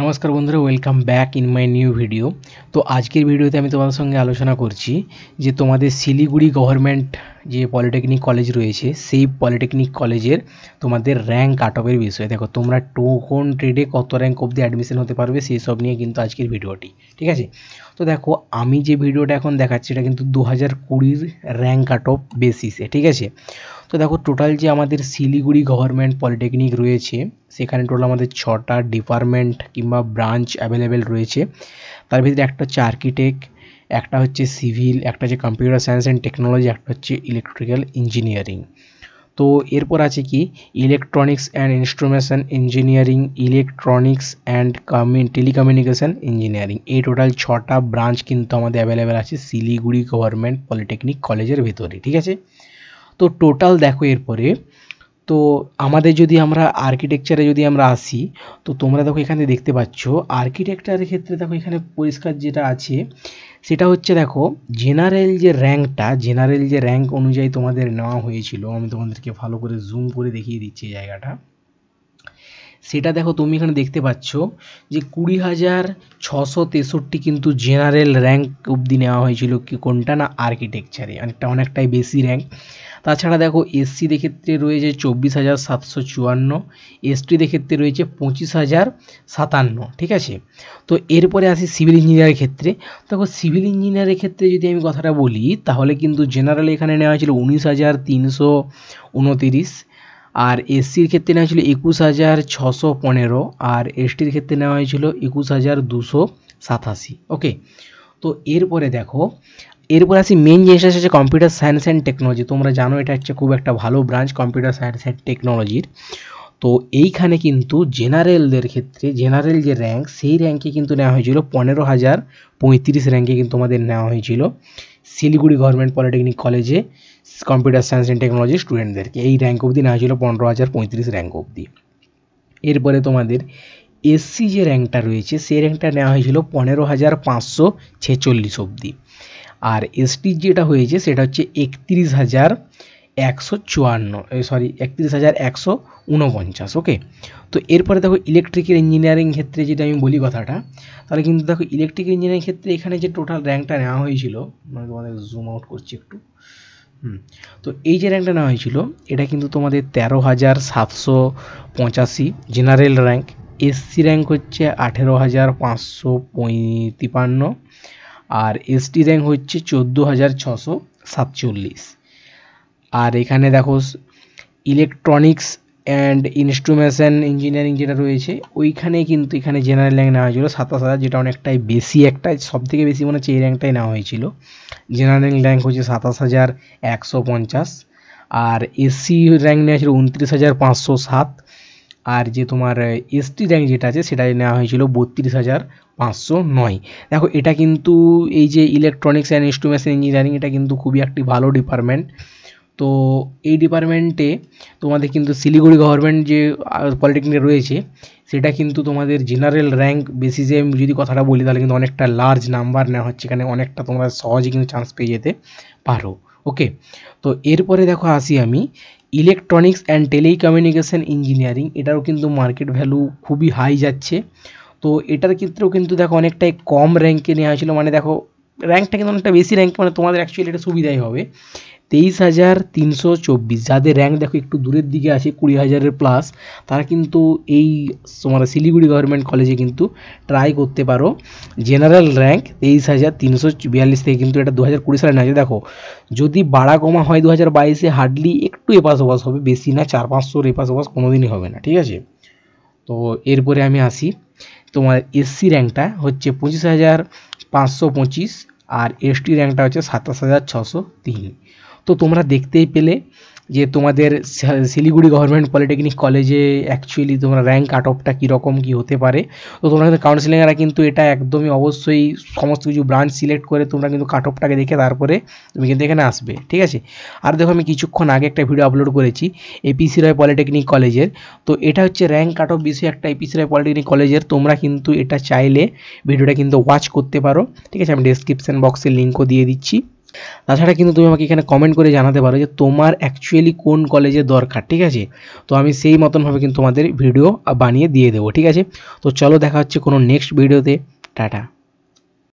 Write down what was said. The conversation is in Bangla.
নমস্কার বন্ধুরা welcome back in my new video তো আজকের ভিডিওতে আমি তোমাদের সঙ্গে আলোচনা করছি যে তোমাদের শিলিগুড়ি গভর্নমেন্ট যে পলিটেকনিক কলেজ রয়েছে সেই পলিটেকনিক কলেজের তোমাদের র্যাঙ্ক কাট অফের বিষয়ে দেখো তোমরা টোকন ট্রেডে কত র্যাঙ্ক অবধি অ্যাডমিশন হতে পারবে সেই সব নিয়ে কিন্তু আজকের ভিডিওটি ঠিক আছে তো দেখো আমি যে ভিডিওটা এখন দেখাচ্ছি এটা কিন্তু দু হাজার কুড়ির র্যাঙ্ক কাট অফ বেসিসে ঠিক আছে তো দেখো টোটাল যে আমাদের শিলিগুড়ি গভর্নমেন্ট পলিটেকনিক রয়েছে সেখানে টোটাল আমাদের ছটা ডিপার্টমেন্ট কিংবা ব্রাঞ্চ অ্যাভেলেবেল রয়েছে তার ভিতরে একটা হচ্ছে আর্কিটেক্ট একটা হচ্ছে সিভিল একটা হচ্ছে কম্পিউটার সায়েন্স অ্যান্ড টেকনোলজি একটা হচ্ছে ইলেকট্রিক্যাল ইঞ্জিনিয়ারিং তো এরপর আছে কি electronics and instrumentation engineering electronics and কমিউ টেলিকমিউনিকেশান ইঞ্জিনিয়ারিং এই টোটাল ছটা ব্রাঞ্চ কিন্তু আমাদের অ্যাভেলেবেল আছে শিলিগুড়ি গভর্নমেন্ট পলিটেকনিক কলেজের ভেতরে ঠিক আছে তো টোটাল দেখো এরপরে তো আমাদের যদি আমরা আর্কিটেকচারে যদি আমরা আসি তো তোমরা দেখো এখানে দেখতে পাচ্ছ আর্কিটেকচারের ক্ষেত্রে দেখো এখানে পরিষ্কার যেটা আছে সেটা হচ্ছে দেখো জেনারেল যে র্যাঙ্কটা জেনারেল যে র্যাঙ্ক অনুযায়ী তোমাদের নেওয়া হয়েছিল আমি তোমাদেরকে ভালো করে জুম করে দেখিয়ে দিচ্ছি জায়গাটা সেটা দেখো তুমি এখানে দেখতে পাচ্ছ যে কুড়ি হাজার ছশো তেষট্টি কিন্তু জেনারেল র্যাঙ্ক অবধি নেওয়া হয়েছিল কি কোনটা না আর্কিটেকচারে অনেকটা অনেকটাই বেশি র্যাঙ্ক তাছাড়া দেখো এসসিদের ক্ষেত্রে রয়েছে চব্বিশ হাজার সাতশো চুয়ান্ন এসটিদের ক্ষেত্রে রয়েছে পঁচিশ হাজার সাতান্ন ঠিক আছে তো এরপরে আসি সিভিল ইঞ্জিনিয়ারের ক্ষেত্রে দেখো সিভিল ইঞ্জিনিয়ারের ক্ষেত্রে যদি আমি কথাটা বলি তাহলে কিন্তু জেনারেল এখানে নেওয়া হয়েছিল উনিশ হাজার তিনশো উনতিরিশ আর এসসির ক্ষেত্রে নেওয়া হয়েছিল একুশ হাজার ছশো পনেরো আর এসটির ক্ষেত্রে নেওয়া হয়েছিল একুশ হাজার দুশো সাতাশি ওকে তো এরপরে দেখো এরপরে আসি মেন জিনিসটা হচ্ছে কম্পিউটার সায়েন্স অ্যান্ড টেকনোলজি তোমরা জানো এটা হচ্ছে খুব একটা ভালো ব্রাঞ্চ কম্পিউটার সায়েন্স অ্যান্ড টেকনোলজির তো এইখানে কিন্তু জেনারেলদের ক্ষেত্রে জেনারেল যে র্যাঙ্ক সেই র্যাঙ্কে কিন্তু নেওয়া হয়েছিল পনেরো হাজার পঁয়ত্রিশ র্যাঙ্কে কিন্তু আমাদের নেওয়া হয়েছিল শিলিগুড়ি গভর্নমেন্ট পলিটেকনিক কলেজে কম্পিউটার সায়েন্স অ্যান্ড টেকনোলজি স্টুডেন্টদেরকে এই র্যাঙ্ক অবধি নেওয়া হয়েছিল পনেরো হাজার পঁয়ত্রিশ র্যাঙ্ক অবধি এরপরে তোমাদের এসসি যে র্যাঙ্কটা রয়েছে সেই র্যাঙ্কটা নেওয়া হয়েছিল পনেরো হাজার পাঁচশো ছেচল্লিশ অবধি আর এসটির যেটা হয়েছে সেটা হচ্ছে একত্রিশ হাজার একশো চুয়ান্ন সরি একত্রিশ হাজার একশো উনপঞ্চাশ ওকে তো এরপরে দেখো ইলেকট্রিক্যাল ইঞ্জিনিয়ারিং ক্ষেত্রে যেটা আমি বলি কথাটা তাহলে কিন্তু দেখো ইলেকট্রিক্যাল ইঞ্জিনিয়ারিং ক্ষেত্রে এখানে যে টোটাল র্যাঙ্কটা নেওয়া হয়েছিল মানে তোমাদের জুম আউট করছি একটু হুম তো এই যে র্যাঙ্কটা নেওয়া হয়েছিল এটা কিন্তু তোমাদের তেরো হাজার সাতশো পঁচাশি জেনারেল র্যাঙ্ক এসসি র্যাঙ্ক হচ্ছে আঠেরো হাজার পাঁচশো পঁয়ত্রিপান্ন আর এসটি র্যাঙ্ক হচ্ছে চোদ্দো হাজার ছশো সাতচল্লিশ আর এখানে দেখো ইলেকট্রনিক্স অ্যান্ড ইনস্ট্রুমেশন ইঞ্জিনিয়ারিং যেটা রয়েছে ওইখানে কিন্তু এখানে জেনারেল র্যাঙ্ক নেওয়া হয়েছিল সাতাশ হাজার যেটা অনেকটাই বেশি একটা থেকে বেশি মনে হচ্ছে এই র্যাঙ্কটাই নেওয়া হয়েছিল জেনারেল র্যাঙ্ক হচ্ছে সাতাশ হাজার একশো পঞ্চাশ আর এসসি র্যাঙ্ক নেওয়া ছিল উনত্রিশ হাজার পাঁচশো সাত আর যে তোমার এসটি র্যাঙ্ক যেটা আছে সেটা নেওয়া হয়েছিল বত্রিশ হাজার পাঁচশো নয় দেখো এটা কিন্তু এই যে ইলেকট্রনিক্স অ্যান্ড ইনস্ট্রুমেশন ইঞ্জিনিয়ারিং এটা কিন্তু খুবই একটি ভালো ডিপার্টমেন্ট তো এই ডিপার্টমেন্টে তোমাদের কিন্তু শিলিগুড়ি গভর্নমেন্ট যে পলিটেকনিক রয়েছে সেটা কিন্তু তোমাদের জেনারেল র্যাঙ্ক বেসিসে আমি যদি কথাটা বলি তাহলে কিন্তু অনেকটা লার্জ নাম্বার নেওয়া হচ্ছে এখানে অনেকটা তোমরা সহজে কিন্তু চান্স পেয়ে যেতে পারো ওকে তো এরপরে দেখো আসি আমি ইলেকট্রনিক্স অ্যান্ড টেলিকমিউনিকেশান ইঞ্জিনিয়ারিং এটারও কিন্তু মার্কেট ভ্যালু খুবই হাই যাচ্ছে তো এটার ক্ষেত্রেও কিন্তু দেখো অনেকটাই কম র্যাঙ্কে নেওয়া হয়েছিল মানে দেখো র্যাঙ্কটা কিন্তু অনেকটা বেশি র্যাঙ্ক মানে তোমাদের অ্যাকচুয়ালি এটা সুবিধাই হবে তেইশ হাজার তিনশো চব্বিশ যাদের র্যাঙ্ক দেখো একটু দূরের দিকে আছে কুড়ি হাজারের প্লাস তারা কিন্তু এই তোমার শিলিগুড়ি গভর্নমেন্ট কলেজে কিন্তু ট্রাই করতে পারো জেনারেল র্যাঙ্ক তেইশ হাজার তিনশো বিয়াল্লিশ থেকে কিন্তু এটা দু হাজার কুড়ি সালে নাচে দেখো যদি বাড়া কমা হয় দু হাজার বাইশে হার্ডলি একটু এপাশ ওপাস হবে বেশি না চার পাঁচশোর এপাশ ওপাস কোনোদিনই হবে না ঠিক আছে তো এরপরে আমি আসি তোমার এসসি র্যাঙ্কটা হচ্ছে পঁচিশ হাজার পাঁচশো পঁচিশ আর এসটি র্যাঙ্কটা হচ্ছে সাতাশ হাজার ছশো তিন তো তোমরা দেখতেই পেলে যে তোমাদের শিলিগুড়ি গভর্নমেন্ট পলিটেকনিক কলেজে অ্যাকচুয়ালি তোমরা র্যাঙ্ক কাটঅফটা অফটা কীরকম কী হতে পারে তো তোমরা কিন্তু কাউন্সিলিংয়েরা কিন্তু এটা একদমই অবশ্যই সমস্ত কিছু ব্রাঞ্চ সিলেক্ট করে তোমরা কিন্তু কাট অফটাকে দেখে তারপরে তুমি কিন্তু এখানে আসবে ঠিক আছে আর দেখো আমি কিছুক্ষণ আগে একটা ভিডিও আপলোড করেছি এপিসি রায় পলিটেকনিক কলেজের তো এটা হচ্ছে র্যাঙ্ক কাট অফ বিষয়ে একটা এপিসি রায় পলিটেকনিক কলেজের তোমরা কিন্তু এটা চাইলে ভিডিওটা কিন্তু ওয়াচ করতে পারো ঠিক আছে আমি ডেসক্রিপশন বক্সে লিঙ্কও দিয়ে দিচ্ছি তাছাড়া কিন্তু তুমি আমাকে এখানে কমেন্ট করে জানাতে পারো যে তোমার অ্যাকচুয়ালি কোন কলেজে দরকার ঠিক আছে তো আমি সেই মতনভাবে কিন্তু তোমাদের ভিডিও বানিয়ে দিয়ে দেবো ঠিক আছে তো চলো দেখা হচ্ছে কোনো নেক্সট ভিডিওতে টাটা